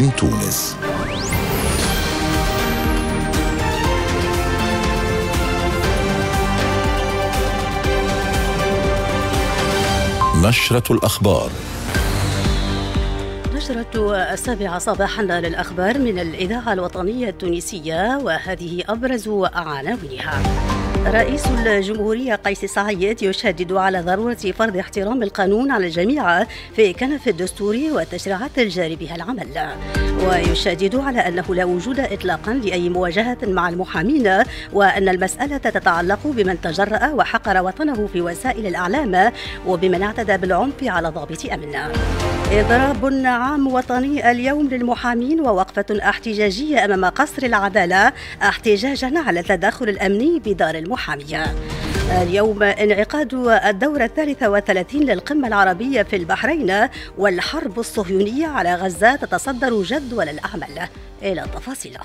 من تونس نشرة الأخبار نشرة السابعة صباحا للأخبار من الإذاعة الوطنية التونسية وهذه أبرز عناوينها رئيس الجمهورية قيس سعيد يشدد على ضرورة فرض احترام القانون على الجميع في كنف الدستور والتشريعات الجاري بها العمل ويشدد على أنه لا وجود إطلاقا لأي مواجهة مع المحامين وأن المسألة تتعلق بمن تجرأ وحقر وطنه في وسائل الإعلام وبمن اعتدى بالعنف على ضابط أمن إضراب عام وطني اليوم للمحامين ووقفة احتجاجية أمام قصر العدالة احتجاجا على التدخل الأمني بدار المحامين المحامية اليوم انعقاد الدورة الثالثة والثلاثين للقمة العربية في البحرين والحرب الصهيونية على غزة تتصدر جدول الأعمال إلى التفاصيل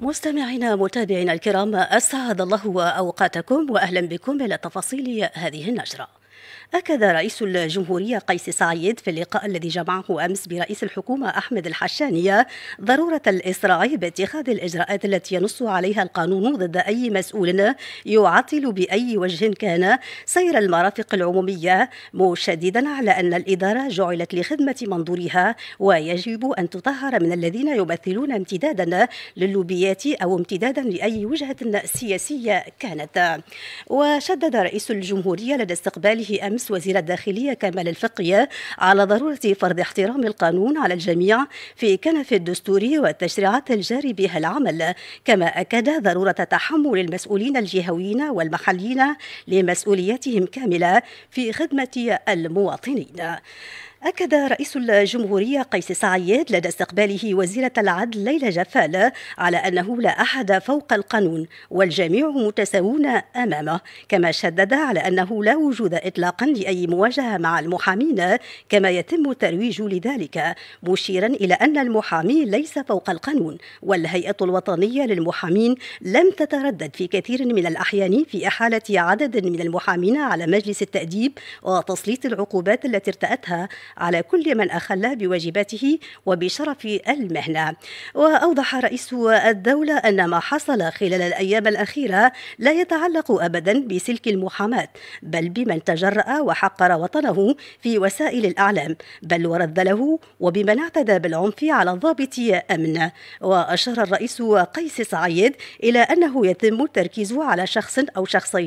مستمعينا متابعينا الكرام أسعد الله أوقاتكم وأهلا بكم إلى تفاصيل هذه النشرة أكد رئيس الجمهورية قيس سعيد في اللقاء الذي جمعه أمس برئيس الحكومة أحمد الحشانية ضرورة الإسراع باتخاذ الإجراءات التي ينص عليها القانون ضد أي مسؤول يعطل بأي وجه كان سير المرافق العمومية مشددا على أن الإدارة جعلت لخدمة منظورها ويجب أن تطهر من الذين يمثلون امتدادا للوبيات أو امتدادا لأي وجهة سياسية كانت وشدد رئيس الجمهورية لدى استقباله أمس أمس وزير الداخلية كمال الفقية على ضرورة فرض احترام القانون على الجميع في كنف الدستور والتشريعات الجاري بها العمل كما أكد ضرورة تحمل المسؤولين الجهويين والمحليين لمسؤولياتهم كاملة في خدمة المواطنين أكد رئيس الجمهورية قيس سعيد لدى استقباله وزيرة العدل ليلى جفال على أنه لا أحد فوق القانون والجميع متساوون أمامه كما شدد على أنه لا وجود إطلاقا لأي مواجهة مع المحامين كما يتم الترويج لذلك مشيرا إلى أن المحامي ليس فوق القانون والهيئة الوطنية للمحامين لم تتردد في كثير من الأحيان في إحالة عدد من المحامين على مجلس التأديب وتسليط العقوبات التي ارتأتها على كل من أخل بواجباته وبشرف المهنة وأوضح رئيس الدولة أن ما حصل خلال الأيام الأخيرة لا يتعلق أبدا بسلك المحاماة بل بمن تجرأ وحقر وطنه في وسائل الأعلام بل ورد له وبمن اعتدى بالعنف على الضابط أمن وأشار الرئيس قيس سعيد إلى أنه يتم التركيز على شخص أو شخصين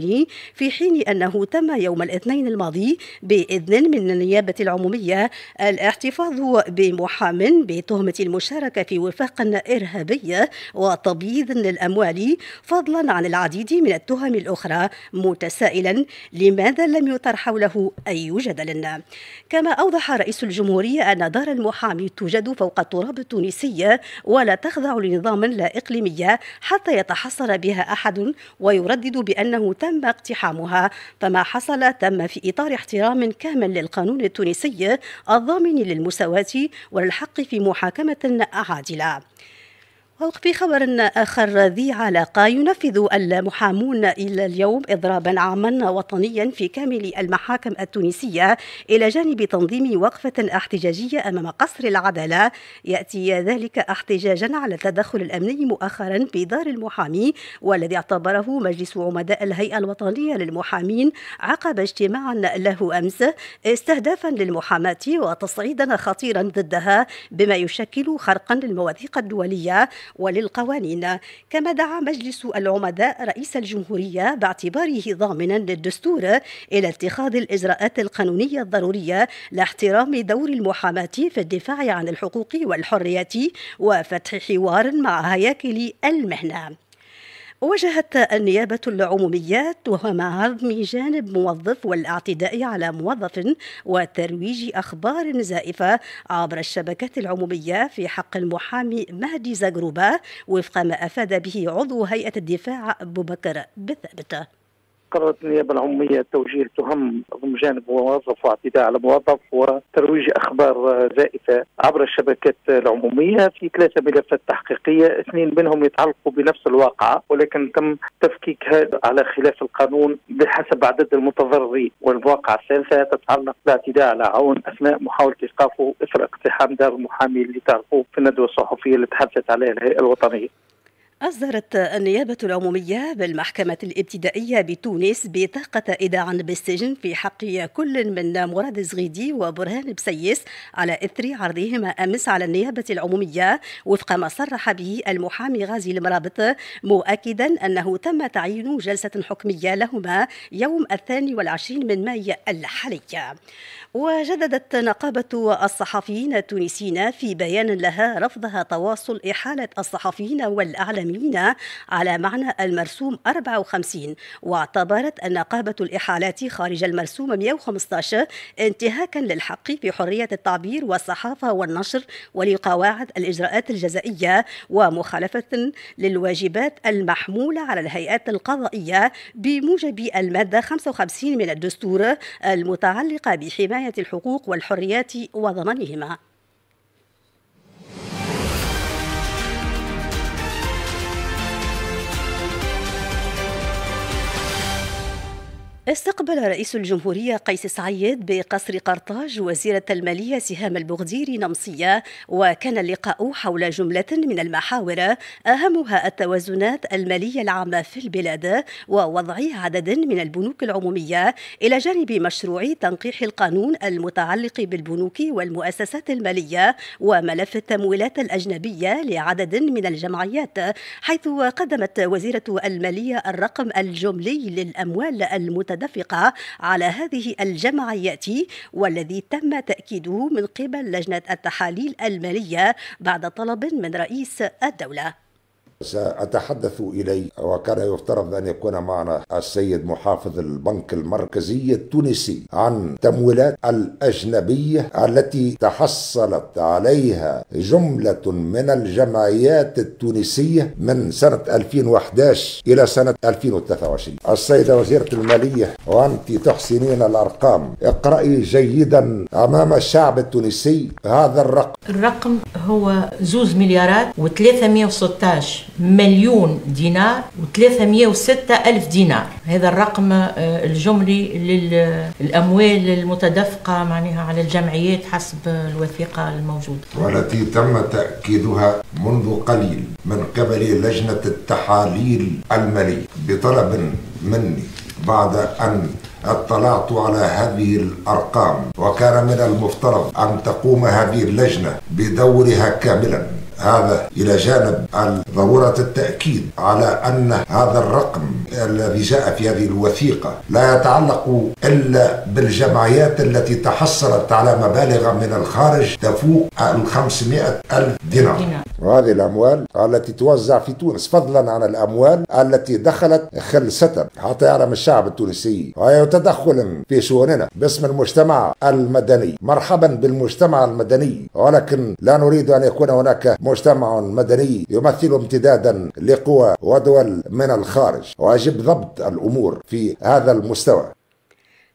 في حين أنه تم يوم الاثنين الماضي بإذن من النيابة العمومية الدولية الاحتفاظ بمحام بتهمة المشاركة في وفاق إرهابية وتبييض للأموال فضلا عن العديد من التهم الأخرى متسائلا لماذا لم يطر حوله أي جدل كما أوضح رئيس الجمهورية أن دار المحامي توجد فوق التراب التونسي ولا تخضع لنظام لا إقليمية حتى يتحصر بها أحد ويردد بأنه تم اقتحامها فما حصل تم في إطار احترام كامل للقانون التونسي الضامن للمساواة والحق في محاكمة عادلة وفي خبر آخر ذي علاقة ينفذ المحامون إلى اليوم إضرابا عاما وطنيا في كامل المحاكم التونسية إلى جانب تنظيم وقفة احتجاجية أمام قصر العدالة يأتي ذلك احتجاجا على التدخل الأمني مؤخرا في دار المحامي والذي اعتبره مجلس عمداء الهيئة الوطنية للمحامين عقب اجتماع له أمس استهدافا للمحاماة وتصعيدا خطيرا ضدها بما يشكل خرقا للمواثيق الدولية وللقوانين كما دعا مجلس العمداء رئيس الجمهورية باعتباره ضامنا للدستور إلى اتخاذ الإجراءات القانونية الضرورية لاحترام دور المحاماة في الدفاع عن الحقوق والحريات وفتح حوار مع هياكل المهنة وجهت النيابة العموميات وهما عظم جانب موظف والاعتداء على موظف وترويج أخبار زائفة عبر الشبكات العمومية في حق المحامي مهدي زغروبة وفق ما أفاد به عضو هيئة الدفاع أبو بكر بثابتة قررت النيابه العموميه توجيه تهم ضمن جانب موظف واعتداء على موظف وترويج اخبار زائفه عبر الشبكات العموميه في ثلاثه ملفات تحقيقيه، اثنين منهم يتعلقوا بنفس الواقعه ولكن تم تفكيكها على خلاف القانون بحسب عدد المتضررين، والواقعه الثالثه تتعلق باعتداء على عون اثناء محاوله ايقافه اثر اقتحام دار المحامي اللي تعرفوه في الندوه الصحفيه اللي تحدثت عليها الهيئه الوطنيه. أصدرت النيابة العمومية بالمحكمة الابتدائية بتونس بطاقة إيداع بالسجن في حق كل من مراد زغيدي وبرهان بسيس على إثر عرضهما أمس على النيابة العمومية وفق ما صرح به المحامي غازي المرابط مؤكدا أنه تم تعيين جلسة حكمية لهما يوم الثاني والعشرين من ماي الحالي وجددت نقابة الصحفيين التونسيين في بيان لها رفضها تواصل إحالة الصحفيين والأعلام العالميين على معنى المرسوم 54 واعتبرت النقابة الإحالات خارج المرسوم 115 انتهاكا للحق في حرية التعبير والصحافة والنشر ولقواعد الإجراءات الجزائية ومخالفة للواجبات المحمولة على الهيئات القضائية بموجب المادة 55 من الدستور المتعلقة بحماية الحقوق والحريات وضمانهما استقبل رئيس الجمهورية قيس سعيد بقصر قرطاج وزيرة المالية سهام البغديري نمصية وكان اللقاء حول جملة من المحاور أهمها التوازنات المالية العامة في البلاد ووضع عدد من البنوك العمومية إلى جانب مشروع تنقيح القانون المتعلق بالبنوك والمؤسسات المالية وملف التمويلات الأجنبية لعدد من الجمعيات حيث قدمت وزيرة المالية الرقم الجملي للأموال المتداولة المتدفقة على هذه الجمعيات يأتي والذي تم تأكيده من قبل لجنة التحاليل المالية بعد طلب من رئيس الدولة سأتحدث إلي وكان يفترض أن يكون معنا السيد محافظ البنك المركزي التونسي عن تمويلات الأجنبية التي تحصلت عليها جملة من الجمعيات التونسية من سنة 2011 إلى سنة 2023 السيدة وزيرة المالية وأنت تحسنين الأرقام اقرأي جيدا أمام الشعب التونسي هذا الرقم الرقم هو زوز مليارات و316 مليون دينار و306 ألف دينار هذا الرقم آه، الجملي للأموال المتدفقة معناها على الجمعيات حسب الوثيقة الموجودة والتي تم تأكيدها منذ قليل من قبل لجنة التحاليل المالية بطلب مني بعد أن اطلعت على هذه الارقام وكان من المفترض ان تقوم هذه اللجنه بدورها كاملا هذا إلى جانب ضرورة التأكيد على أن هذا الرقم الذي جاء في هذه الوثيقة لا يتعلق إلا بالجمعيات التي تحصلت على مبالغ من الخارج تفوق ال 500 ألف دينار وهذه الأموال التي توزع في تونس فضلا عن الأموال التي دخلت خلسة حتى يعلم الشعب التونسي وهي تدخل في شؤوننا باسم المجتمع المدني مرحبا بالمجتمع المدني ولكن لا نريد أن يكون هناك مجتمع مدني يمثل امتدادا لقوى ودول من الخارج ويجب ضبط الامور في هذا المستوى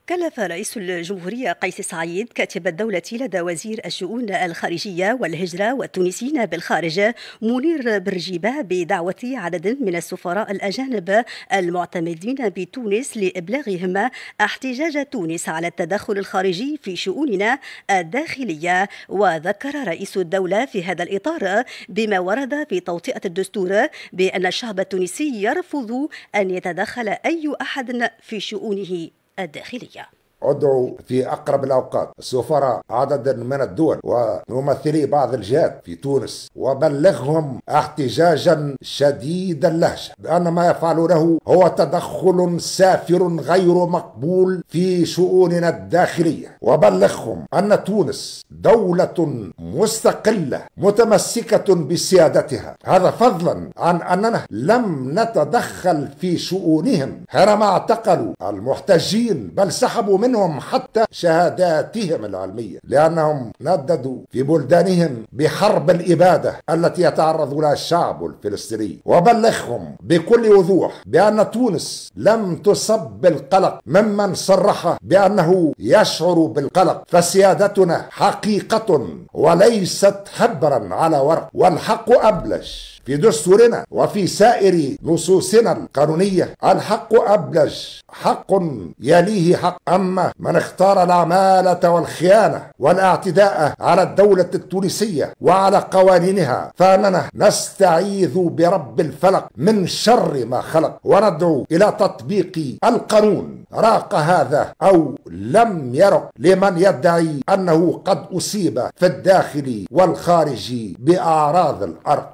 كلف رئيس الجمهورية قيس سعيد كاتب الدولة لدى وزير الشؤون الخارجية والهجرة والتونسيين بالخارج منير برجيبة بدعوة عدد من السفراء الأجانب المعتمدين بتونس لإبلاغهم احتجاج تونس على التدخل الخارجي في شؤوننا الداخلية وذكر رئيس الدولة في هذا الإطار بما ورد في توطئة الدستور بأن الشعب التونسي يرفض أن يتدخل أي أحد في شؤونه الداخلية ادعوا في أقرب الأوقات سفراء عدد من الدول وممثلي بعض الجهات في تونس وبلغهم احتجاجا شديد اللهجة بأن ما يفعلونه هو تدخل سافر غير مقبول في شؤوننا الداخلية وبلغهم أن تونس دولة مستقلة متمسكة بسيادتها هذا فضلا عن أننا لم نتدخل في شؤونهم حينما اعتقلوا المحتجين بل سحبوا منهم منهم حتى شهاداتهم العلمية لأنهم نددوا في بلدانهم بحرب الإبادة التي يتعرض لها الشعب الفلسطيني وبلغهم بكل وضوح بأن تونس لم تصب بالقلق ممن صرح بأنه يشعر بالقلق فسيادتنا حقيقة وليست حبرا على ورق والحق أبلش في دستورنا وفي سائر نصوصنا القانونية الحق أبلج حق يليه حق أما من اختار العمالة والخيانة والاعتداء على الدولة التونسية وعلى قوانينها فأننا نستعيذ برب الفلق من شر ما خلق وندعو إلى تطبيق القانون راق هذا أو لم يرق لمن يدعي أنه قد أصيب في الداخل والخارج بأعراض الأرض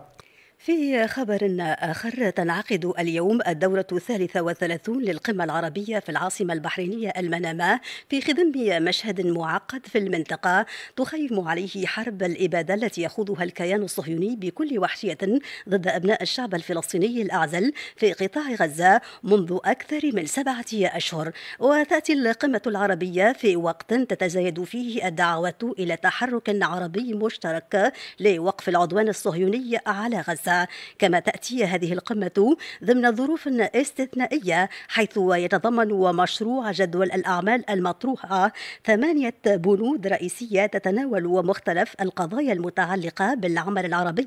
في خبر آخر تنعقد اليوم الدورة الثالثة والثلاثون للقمة العربية في العاصمة البحرينية المنامة في خضم مشهد معقد في المنطقة تخيم عليه حرب الإبادة التي يخوضها الكيان الصهيوني بكل وحشية ضد أبناء الشعب الفلسطيني الأعزل في قطاع غزة منذ أكثر من سبعة أشهر وتأتي القمة العربية في وقت تتزايد فيه الدعوات إلى تحرك عربي مشترك لوقف العدوان الصهيوني على غزة كما تأتي هذه القمة ضمن ظروف استثنائية حيث يتضمن مشروع جدول الأعمال المطروحة ثمانية بنود رئيسية تتناول مختلف القضايا المتعلقة بالعمل العربي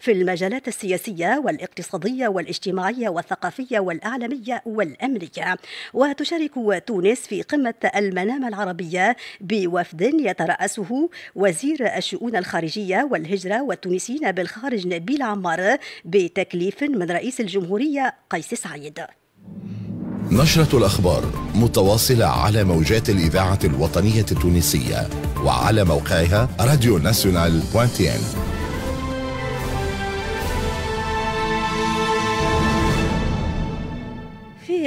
في المجالات السياسية والاقتصادية والاجتماعية والثقافية والأعلامية والأمنية وتشارك تونس في قمة المنامة العربية بوفد يترأسه وزير الشؤون الخارجية والهجرة والتونسيين بالخارج نبيل عمار القرار بتكليف من رئيس الجمهورية قيس سعيد نشرة الأخبار متواصلة على موجات الإذاعة الوطنية التونسية وعلى موقعها راديو ناسيونال بوانتين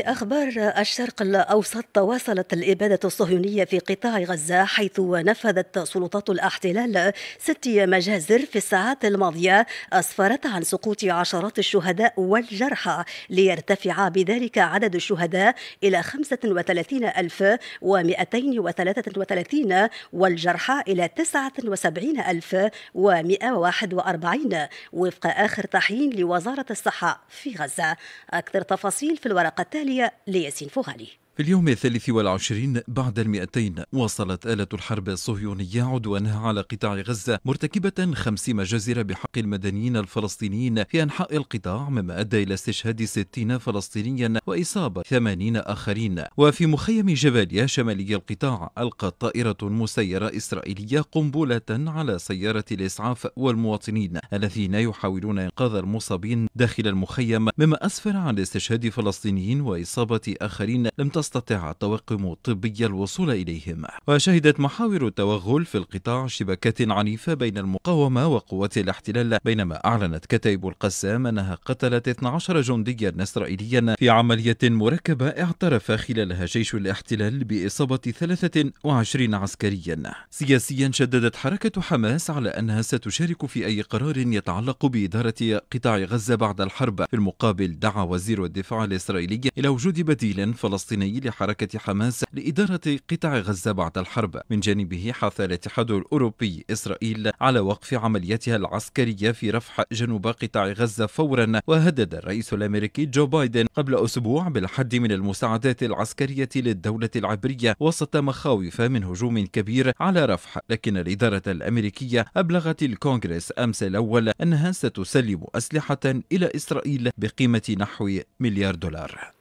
في أخبار الشرق الأوسط تواصلت الإبادة الصهيونية في قطاع غزة حيث نفذت سلطات الاحتلال ست مجازر في الساعات الماضية أسفرت عن سقوط عشرات الشهداء والجرحى ليرتفع بذلك عدد الشهداء إلى 35233 والجرحى إلى 79141 وفق آخر تحيين لوزارة الصحة في غزة أكثر تفاصيل في الورقة التالية العليا لياسين فغالي في اليوم الثالث والعشرين بعد المئتين وصلت آلة الحرب الصهيونية عدوانها على قطاع غزة مرتكبة خمس مجازر بحق المدنيين الفلسطينيين في أنحاء القطاع مما أدى إلى استشهاد ستين فلسطينيا وإصابة ثمانين آخرين وفي مخيم جباليا شمالي القطاع ألقت طائرة مسيرة إسرائيلية قنبلة على سيارة الإسعاف والمواطنين الذين يحاولون إنقاذ المصابين داخل المخيم مما أسفر عن استشهاد فلسطينيين وإصابة آخرين لم تستطيع الطواقم الطبية الوصول إليهم وشهدت محاور التوغل في القطاع شبكات عنيفة بين المقاومة وقوات الاحتلال بينما أعلنت كتائب القسام أنها قتلت 12 جنديا إسرائيليا في عملية مركبة اعترف خلالها جيش الاحتلال بإصابة 23 عسكريا سياسيا شددت حركة حماس على أنها ستشارك في أي قرار يتعلق بإدارة قطاع غزة بعد الحرب في المقابل دعا وزير الدفاع الإسرائيلي إلى وجود بديل فلسطيني الدولي لحركة حماس لإدارة قطاع غزة بعد الحرب من جانبه حث الاتحاد الأوروبي إسرائيل على وقف عملياتها العسكرية في رفح جنوب قطاع غزة فورا وهدد الرئيس الأمريكي جو بايدن قبل أسبوع بالحد من المساعدات العسكرية للدولة العبرية وسط مخاوف من هجوم كبير على رفح لكن الإدارة الأمريكية أبلغت الكونغرس أمس الأول أنها ستسلم أسلحة إلى إسرائيل بقيمة نحو مليار دولار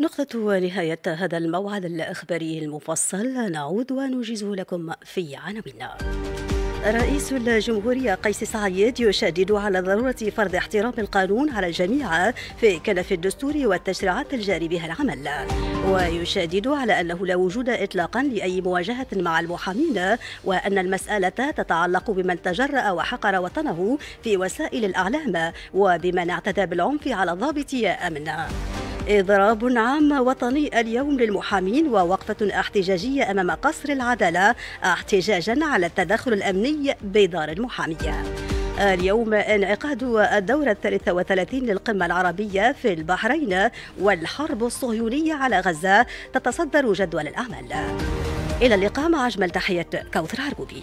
نقطة نهاية هذا الموعد الإخباري المفصل نعود ونوجزه لكم في عناويننا رئيس الجمهورية قيس سعيد يشدد على ضرورة فرض احترام القانون على الجميع في كلف الدستور والتشريعات الجاري بها العمل ويشدد على أنه لا وجود إطلاقا لأي مواجهة مع المحامين وأن المسألة تتعلق بمن تجرأ وحقر وطنه في وسائل الإعلام وبمن اعتدى بالعنف على ضابط أمنه إضراب عام وطني اليوم للمحامين ووقفة احتجاجية أمام قصر العدالة احتجاجا على التدخل الأمني بدار المحامية اليوم انعقاد الدورة الثالثة وثلاثين للقمة العربية في البحرين والحرب الصهيونية على غزة تتصدر جدول الأعمال إلى اللقاء مع أجمل تحية كوثر عربوبي